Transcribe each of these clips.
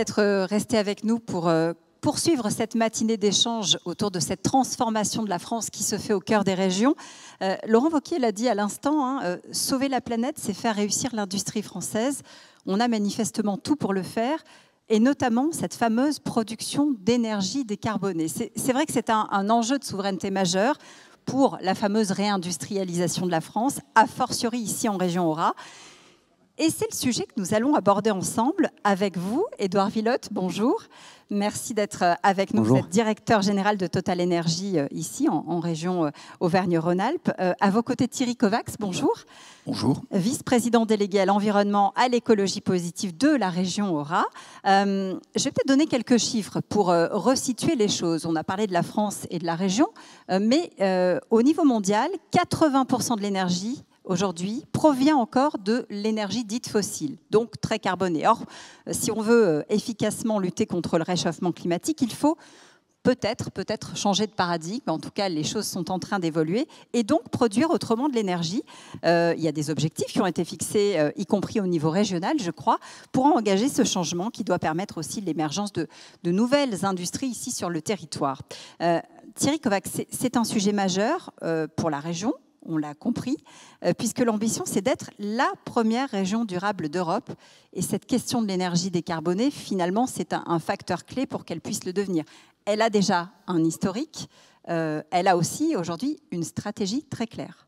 d'être euh, resté avec nous pour euh, poursuivre cette matinée d'échange autour de cette transformation de la France qui se fait au cœur des régions. Euh, Laurent Vauquier l'a dit à l'instant, hein, sauver la planète, c'est faire réussir l'industrie française. On a manifestement tout pour le faire, et notamment cette fameuse production d'énergie décarbonée. C'est vrai que c'est un, un enjeu de souveraineté majeur pour la fameuse réindustrialisation de la France, a fortiori ici en région Aura. Et c'est le sujet que nous allons aborder ensemble avec vous. Édouard Villotte, bonjour. Merci d'être euh, avec nous. Vous êtes directeur général de Total Énergie euh, ici, en, région euh, Auvergne-Rhône-Alpes. À vos côtés, Thierry Kovacs, bonjour. Bonjour. Vice-président délégué à l'environnement, à l'écologie positive de la région Aura. je vais peut-être donner quelques chiffres pour resituer les choses. On a parlé de la France et de la région, mais au niveau mondial, 80% de l'énergie aujourd'hui provient encore de l'énergie dite fossile, donc très carbonée. Or, euh, si on veut euh, efficacement lutter contre le réchauffement climatique, il faut peut-être peut-être changer de paradigme. En tout cas, les choses sont en train d'évoluer et donc produire autrement de l'énergie. Euh, il y a des objectifs qui ont été fixés, y compris au niveau régional, je crois, pour engager ce changement qui doit permettre aussi l'émergence de, nouvelles industries ici sur le territoire. Thierry Kovac, c'est un sujet majeur pour la région, on l'a compris, euh, puisque l'ambition, c'est d'être la première région durable d'Europe. Et cette question de l'énergie décarbonée, finalement, c'est un, facteur clé pour qu'elle puisse le devenir. Elle a déjà un historique, euh, elle a aussi aujourd'hui une stratégie très claire.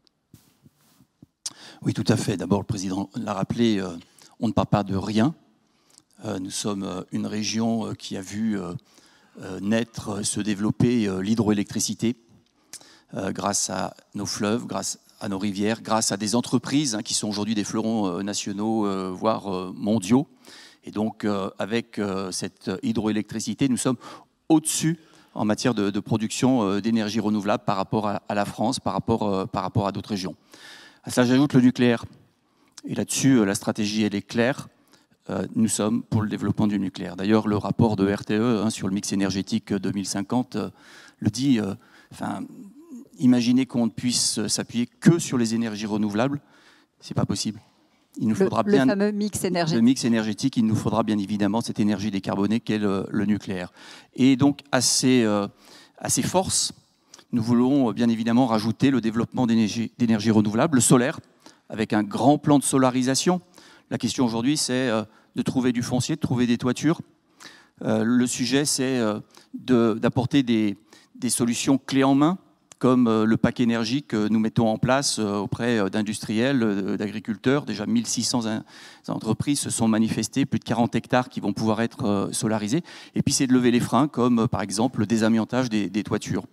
Oui, tout à fait. D'abord, le président l'a rappelé, euh, on ne parle pas de rien. nous sommes une région qui a vu naître, se développer l'hydroélectricité euh, grâce à nos fleuves, grâce à nos rivières, grâce à des entreprises hein, qui sont aujourd'hui des fleurons euh, nationaux, euh, voire mondiaux. Et donc, avec cette hydroélectricité, nous sommes au-dessus en matière de, production d'énergie renouvelable par rapport à, la France, par rapport, par rapport à d'autres régions. À cela, j'ajoute le nucléaire. Et là-dessus, la stratégie, elle est claire. Nous sommes pour le développement du nucléaire. D'ailleurs, le rapport de RTE hein, sur le mix énergétique 2050 le dit. enfin, Imaginez qu'on ne puisse s'appuyer que sur les énergies renouvelables, c'est pas possible. Il nous le, faudra fameux mix énergétique. Le mix énergétique, il nous faudra bien évidemment cette énergie décarbonée qu'est le, nucléaire. Et donc à ces, euh, forces, nous voulons euh, bien évidemment rajouter le développement d'énergie renouvelable, le solaire, avec un grand plan de solarisation. La question aujourd'hui, c'est euh, de trouver du foncier, de trouver des toitures. Le sujet, c'est d'apporter des, solutions clés en main comme euh, le pack énergie que nous mettons en place euh, auprès euh, d'industriels, d'agriculteurs. Déjà 1600 entreprises se sont manifestées, plus de 40 hectares qui vont pouvoir être solarisés. Et puis c'est de lever les freins, comme par exemple le désamiantage des, toitures.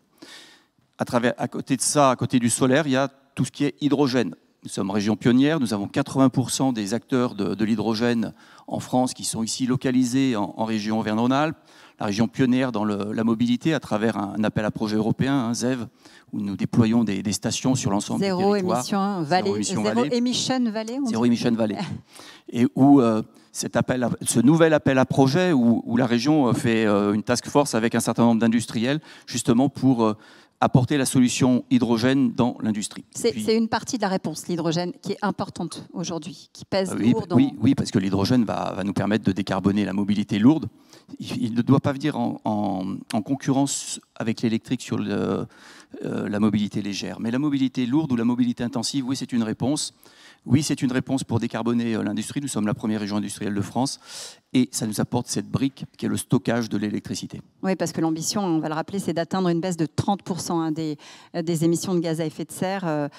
À, côté de ça, à côté du solaire, il y a tout ce qui est hydrogène. Nous sommes région pionnière, nous avons 80% des acteurs de, l'hydrogène en France qui sont ici localisés en, région auvergne alpes la région pionnière dans la mobilité à travers un, appel à projet européen, hein, ZEV, où nous déployons des, stations sur l'ensemble du territoire. Émission zéro émission zéro zéro émission, vallée. Et où euh, cet appel ce nouvel appel à projet, où, la région euh, fait euh, une task force avec un certain nombre d'industriels, justement pour... apporter la solution hydrogène dans l'industrie. C'est une partie de la réponse, l'hydrogène, qui est importante aujourd'hui, qui pèse ah oui, lourd. Bah oui, parce que l'hydrogène va, nous permettre de décarboner la mobilité lourde, il ne doit pas venir en, concurrence avec l'électrique sur euh, la mobilité légère. Mais la mobilité lourde ou la mobilité intensive, oui, c'est une réponse. Oui, c'est une réponse pour décarboner euh, l'industrie. Nous sommes la première région industrielle de France. Et ça nous apporte cette brique qui est le stockage de l'électricité. Oui, parce que l'ambition, on va le rappeler, c'est d'atteindre une baisse de 30% hein, des, euh, des, émissions de gaz à effet de serre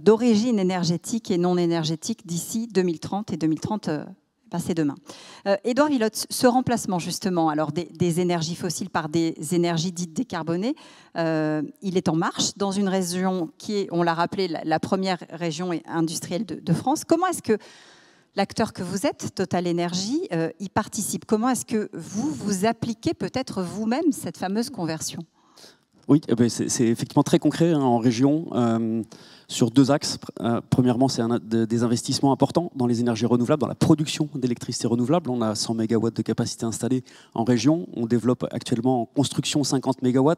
d'origine énergétique et non énergétique d'ici 2030 et 2030 passer demain. Euh, édouard Edouard Villotte, ce remplacement justement alors des, énergies fossiles par des énergies dites décarbonées, euh, il est en marche dans une région qui est, on l'a rappelé, la, première région industrielle de, France. Comment est-ce que l'acteur que vous êtes, Total Energy, euh, y participe Comment est-ce que vous, vous appliquez peut-être vous-même cette fameuse conversion oui, eh ben, c'est effectivement très concret hein, en région euh, sur deux axes. Euh, premièrement, c'est des investissements importants dans les énergies renouvelables, dans la production d'électricité renouvelable. On a 100 MW de capacité installée en région. On développe actuellement en construction 50 MW,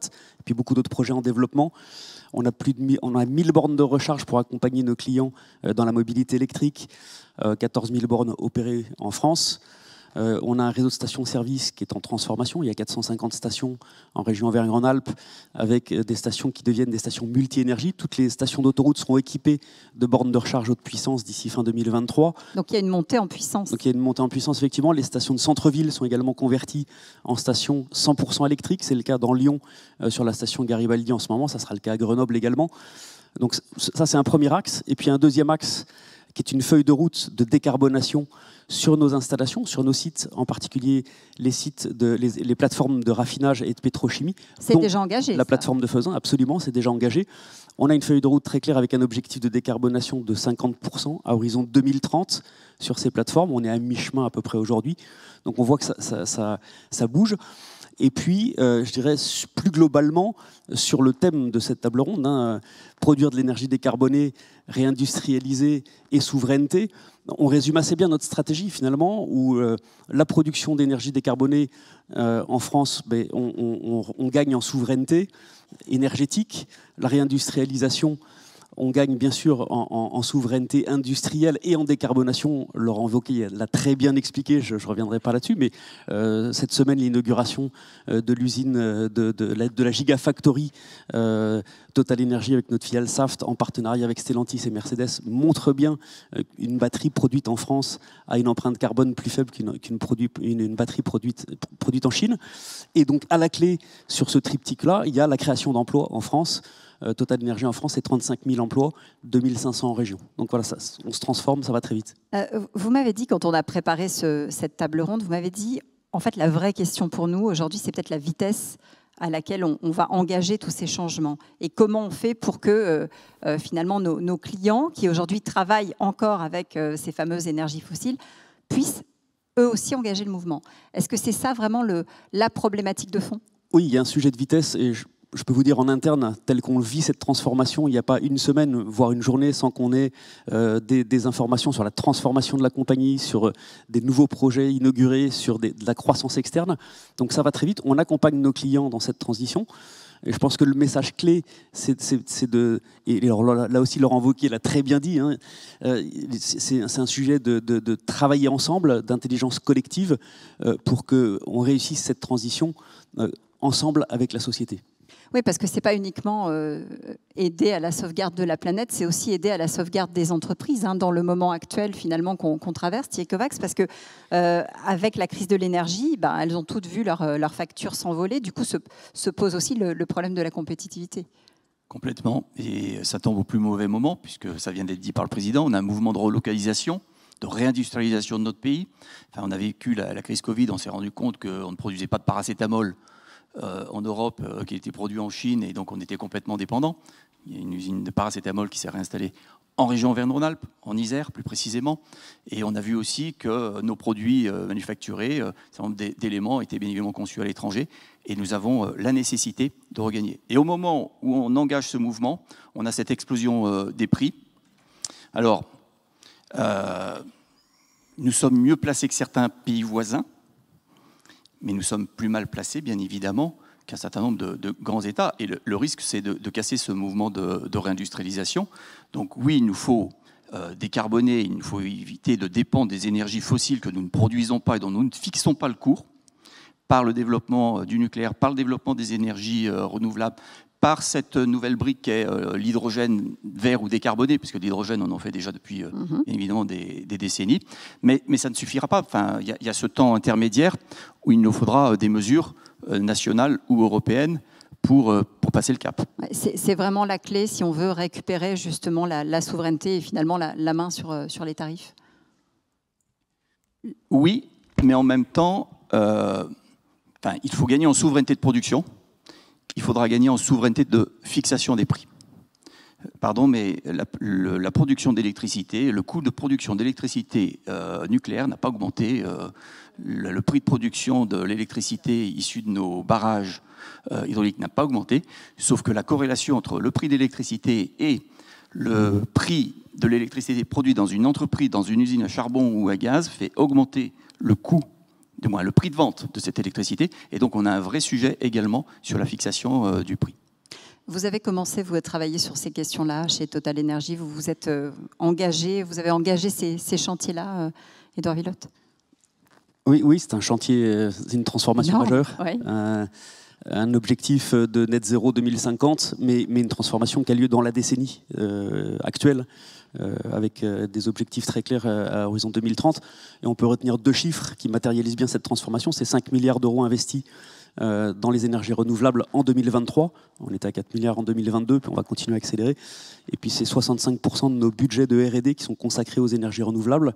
puis beaucoup d'autres projets en développement. On a, plus de, on a 1000 bornes de recharge pour accompagner nos clients euh, dans la mobilité électrique, 14 000 bornes opérées en France. Euh, on a un réseau de stations-service qui est en transformation. Il y a 450 stations en région Auvergne-Rhône-Alpes avec des stations qui deviennent des stations multi-énergie. Toutes les stations d'autoroute seront équipées de bornes de recharge haute puissance d'ici fin 2023. Donc il y a une montée en puissance. Donc il y a une montée en puissance, effectivement. Les stations de centre-ville sont également converties en stations 100% électriques. C'est le cas dans Lyon euh, sur la station Garibaldi en ce moment. Ça sera le cas à Grenoble également. Donc ça, c'est un premier axe. Et puis un deuxième axe qui est une feuille de route de décarbonation sur nos installations, sur nos sites, en particulier les sites de les, plateformes de raffinage et de pétrochimie. C'est déjà engagé. La plateforme de faisant absolument, c'est déjà engagé. On a une feuille de route très claire avec un objectif de décarbonation de 50% à horizon 2030 sur ces plateformes. On est à mi-chemin à peu près aujourd'hui. Donc on voit que ça, ça, ça, ça bouge. Et puis, euh, je dirais plus globalement, sur le thème de cette table ronde, hein, euh, produire de l'énergie décarbonée, réindustrialiser et souveraineté, on résume assez bien notre stratégie finalement, où euh, la production d'énergie décarbonée en France, ben, on, on, gagne en souveraineté énergétique, la réindustrialisation, on gagne bien sûr en, souveraineté industrielle et en décarbonation. Laurent Wauquiez l'a très bien expliqué, je ne reviendrai pas là-dessus, mais euh, cette semaine, l'inauguration euh, de l'usine euh, de, la, Gigafactory Total Energy avec notre filiale SAFT en partenariat avec Stellantis et Mercedes montre bien une batterie produite en France a une empreinte carbone plus faible qu'une batterie produite, produite en Chine. Et donc, à la clé, sur ce triptyque-là, il y a la création d'emplois en France. Euh, Total Énergie en France, c'est 35 000 emplois, 2500 en région. Donc voilà, ça, on se transforme, ça va très vite. Euh, vous m'avez dit, quand on a préparé cette table ronde, vous m'avez dit, en fait, la vraie question pour nous aujourd'hui, c'est peut-être la vitesse à laquelle on, va engager tous ces changements et comment on fait pour que euh, finalement nos, clients qui aujourd'hui travaillent encore avec ces fameuses énergies fossiles puissent eux aussi engager le mouvement. Est-ce que c'est ça vraiment le, la problématique de fond Oui, il y a un sujet de vitesse et je je peux vous dire en interne, tel qu'on vit cette transformation, il n'y a pas une semaine, voire une journée, sans qu'on ait euh, des, informations sur la transformation de la compagnie, sur euh, des nouveaux projets inaugurés, sur de la croissance externe. Donc ça va très vite. On accompagne nos clients dans cette transition. Et je pense que le message clé, c'est de. Et là aussi, Laurent Vauquier l'a très bien dit. Hein, euh, c'est un sujet de, travailler ensemble, d'intelligence collective, pour pour qu'on réussisse cette transition ensemble avec la société. Oui, parce que ce n'est pas uniquement euh, aider à la sauvegarde de la planète, c'est aussi aider à la sauvegarde des entreprises hein, dans le moment actuel finalement qu'on traverse, Tiekovax, parce que euh, avec la crise de l'énergie, ben, elles ont toutes vu leurs euh, factures s'envoler. Du coup, se, pose aussi le, problème de la compétitivité. Complètement. Et ça tombe au plus mauvais moment, puisque ça vient d'être dit par le président. On a un mouvement de relocalisation, de réindustrialisation de notre pays. Enfin, on a vécu la, la crise Covid, on s'est rendu compte qu'on ne produisait pas de paracétamol euh, en Europe euh, qui était produit en Chine et donc on était complètement dépendant. Il y a une usine de paracétamol qui s'est réinstallée en région Verne-Rhône-Alpes, en Isère plus précisément. Et on a vu aussi que euh, nos produits manufacturés, certain nombre d'éléments étaient bien évidemment conçus à l'étranger. Et nous avons la nécessité de regagner. Et au moment où on engage ce mouvement, on a cette explosion des prix. Alors, nous sommes mieux placés que certains pays voisins mais nous sommes plus mal placés, bien évidemment, qu'un certain nombre de, grands États. Et le, risque, c'est de, casser ce mouvement de, réindustrialisation. Donc oui, il nous faut euh, décarboner, il nous faut éviter de dépendre des énergies fossiles que nous ne produisons pas et dont nous ne fixons pas le cours par le développement euh, du nucléaire, par le développement des énergies euh, renouvelables, par cette nouvelle brique qui est euh, l'hydrogène vert ou décarboné, puisque l'hydrogène, on en fait déjà depuis euh, mhm. évidemment des, décennies. Mais, mais, ça ne suffira pas. Enfin, il y, a ce temps intermédiaire où il nous faudra euh, des mesures nationales ou européennes pour, pour, passer le cap. C'est vraiment la clé si on veut récupérer justement la, souveraineté et finalement la, main sur, sur, les tarifs Oui, mais en même temps, il faut gagner en souveraineté de production il faudra gagner en souveraineté de fixation des prix. Pardon, mais la, production d'électricité, le coût de production d'électricité euh, nucléaire n'a pas augmenté. Euh, le, prix de production de l'électricité issue de nos barrages euh, hydrauliques n'a pas augmenté, sauf que la corrélation entre le prix d'électricité et le prix de l'électricité produite dans une entreprise, dans une usine à charbon ou à gaz, fait augmenter le coût du moins le prix de vente de cette électricité. Et donc on a un vrai sujet également sur la fixation euh, du prix. Vous avez commencé, vous, à travailler sur ces questions-là chez Total Energy. Vous vous êtes euh, engagé, vous avez engagé ces, chantiers-là, Edouard euh, Villotte Oui, oui c'est un chantier, une transformation majeure. un objectif de net zéro 2050, mais, une transformation qui a lieu dans la décennie actuelle. Euh, avec euh, des objectifs très clairs euh, à horizon 2030. Et on peut retenir deux chiffres qui matérialisent bien cette transformation. C'est 5 milliards d'euros investis dans les énergies renouvelables en 2023. On était à 4 milliards en 2022, puis on va continuer à accélérer. Et puis c'est 65% de nos budgets de RD qui sont consacrés aux énergies renouvelables.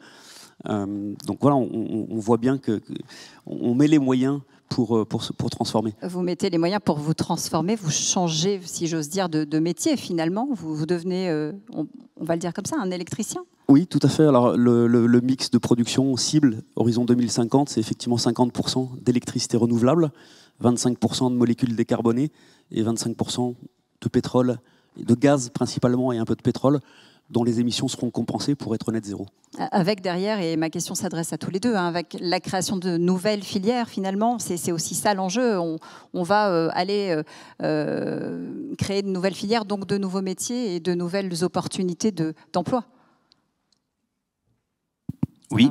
Euh, donc voilà, on, voit bien que, on met les moyens pour, euh, pour, transformer. Vous mettez les moyens pour vous transformer, vous changez, si j'ose dire, de, métier finalement. Vous, devenez, euh, on, va le dire comme ça, un électricien. Oui, tout à fait. Alors le, le mix de production cible horizon 2050, c'est effectivement 50% d'électricité renouvelable, 25% de molécules décarbonées et 25% de pétrole, de gaz principalement et un peu de pétrole dont les émissions seront compensées pour être net zéro. Avec derrière, et ma question s'adresse à tous les deux, hein, avec la création de nouvelles filières finalement, c'est aussi ça l'enjeu. On, va euh, aller euh, euh, créer de nouvelles filières, donc de nouveaux métiers et de nouvelles opportunités d'emploi. oui.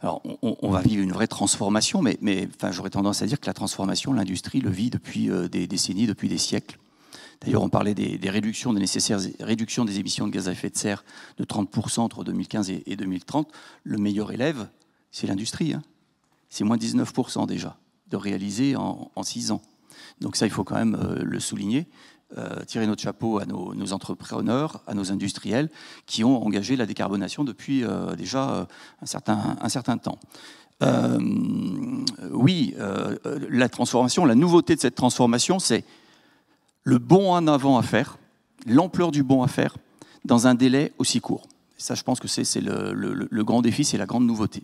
alors, on, va vivre une vraie transformation, mais, mais enfin, j'aurais tendance à dire que la transformation, l'industrie le vit depuis des décennies, depuis des siècles. D'ailleurs, on parlait des, réductions, des nécessaires réductions des émissions de gaz à effet de serre de 30% entre 2015 et, 2030. Le meilleur élève, c'est l'industrie. Hein. C'est moins 19% déjà de réaliser en, 6 ans. Donc ça, il faut quand même euh, le souligner, euh, tirer notre chapeau à nos, entrepreneurs, à nos industriels qui ont engagé la décarbonation depuis euh, déjà un certain temps. oui, la transformation, la nouveauté de cette transformation, c'est le bon en avant à faire, l'ampleur du bon à faire, dans un délai aussi court. ça, je pense que c'est le, grand défi, c'est la grande nouveauté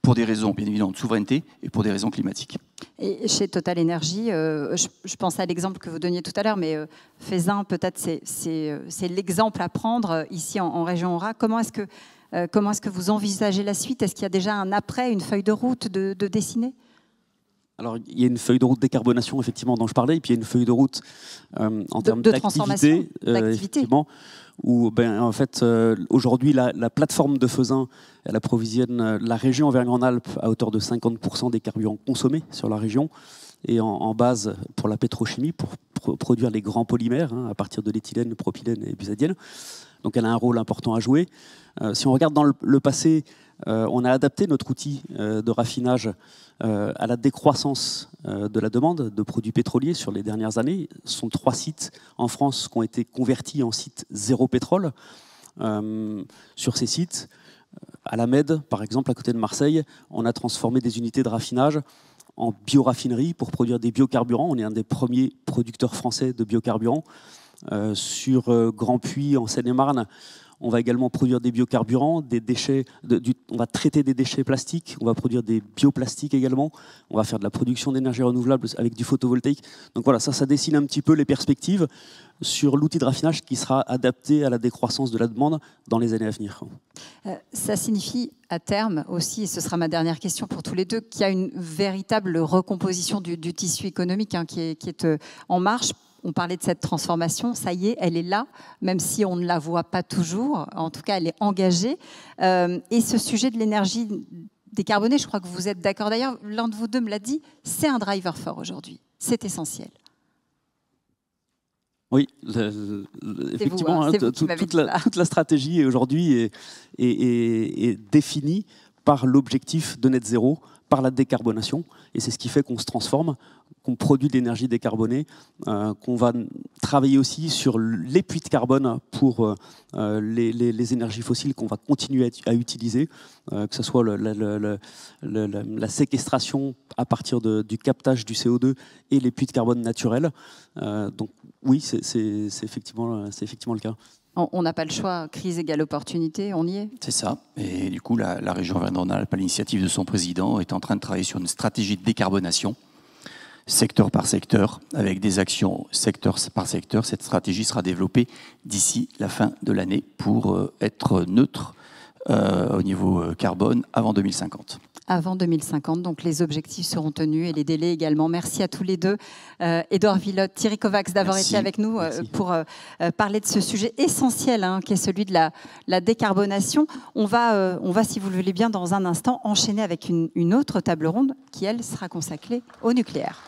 pour des raisons bien évidemment de souveraineté et pour des raisons climatiques. Et chez Total Energy, euh, je, pense à l'exemple que vous donniez tout à l'heure, mais euh, Faisin, peut-être c'est l'exemple euh, à prendre euh, ici en, région Aura. Comment est-ce que, est que vous envisagez la suite Est-ce qu'il y a déjà un après, une feuille de route de, de dessiner alors, il y a une feuille de route décarbonation, effectivement, dont je parlais, et puis il y a une feuille de route euh, en termes de euh, d'activité, effectivement, où, ben, en fait, euh, aujourd'hui, la, plateforme de Faisin, elle approvisionne la région Auvergne-en-Alpes à hauteur de 50% des carburants consommés sur la région, et en, base pour la pétrochimie, pour, produire les grands polymères, hein, à partir de l'éthylène, le propylène et busadienne. Donc, elle a un rôle important à jouer. Euh, si on regarde dans le, passé, euh, on a adapté notre outil euh, de raffinage à la décroissance de la demande de produits pétroliers sur les dernières années. Ce sont trois sites en France qui ont été convertis en sites zéro pétrole. sur ces sites, à la Med, par exemple, à côté de Marseille, on a transformé des unités de raffinage en bioraffinerie pour produire des biocarburants. On est un des premiers producteurs français de biocarburants. sur Grand Puy, en Seine-et-Marne, on va également produire des biocarburants, des déchets, du, on va traiter des déchets plastiques, on va produire des bioplastiques également, on va faire de la production d'énergie renouvelable avec du photovoltaïque. Donc voilà, ça, ça dessine un petit peu les perspectives sur l'outil de raffinage qui sera adapté à la décroissance de la demande dans les années à venir. Euh, ça signifie à terme aussi, et ce sera ma dernière question pour tous les deux, qu'il y a une véritable recomposition du, tissu économique qui, hein, qui, est, euh, en marche on parlait de cette transformation, ça y est, elle est là, même si on ne la voit pas toujours, en tout cas elle est engagée. Euh, et ce sujet de l'énergie décarbonée, je crois que vous êtes d'accord d'ailleurs, l'un de vous deux me l'a dit, c'est un driver fort aujourd'hui, c'est essentiel. Oui, effectivement, toute, la, stratégie aujourd'hui est, est définie par l'objectif de net zéro par la décarbonation, et c'est ce qui fait qu'on se transforme, qu'on produit de l'énergie décarbonée, euh, qu'on va travailler aussi sur les puits de carbone pour euh, euh, les, énergies fossiles qu'on va continuer à, utiliser, que ce soit la séquestration à partir du captage du CO2 et les puits de carbone naturels. donc oui, c'est effectivement, effectivement le cas. On n'a pas le choix, crise égale opportunité, on y est. C'est ça. Et du coup, la, région rhône alpes à l'initiative de son président, est en train de travailler sur une stratégie de décarbonation, secteur par secteur, avec des actions secteur par secteur. Cette stratégie sera développée d'ici la fin de l'année pour euh, être neutre euh, au niveau euh, carbone avant 2050. Avant 2050, donc les objectifs seront tenus et les délais également. Merci à tous les deux, euh, Edouard Villotte, Thierry Kovacs, d'avoir été avec nous euh, pour parler de ce sujet essentiel hein, qui est celui de la, décarbonation. On va, on va, si vous le voulez bien, dans un instant, enchaîner avec une, une autre table ronde qui, elle, sera consacrée au nucléaire.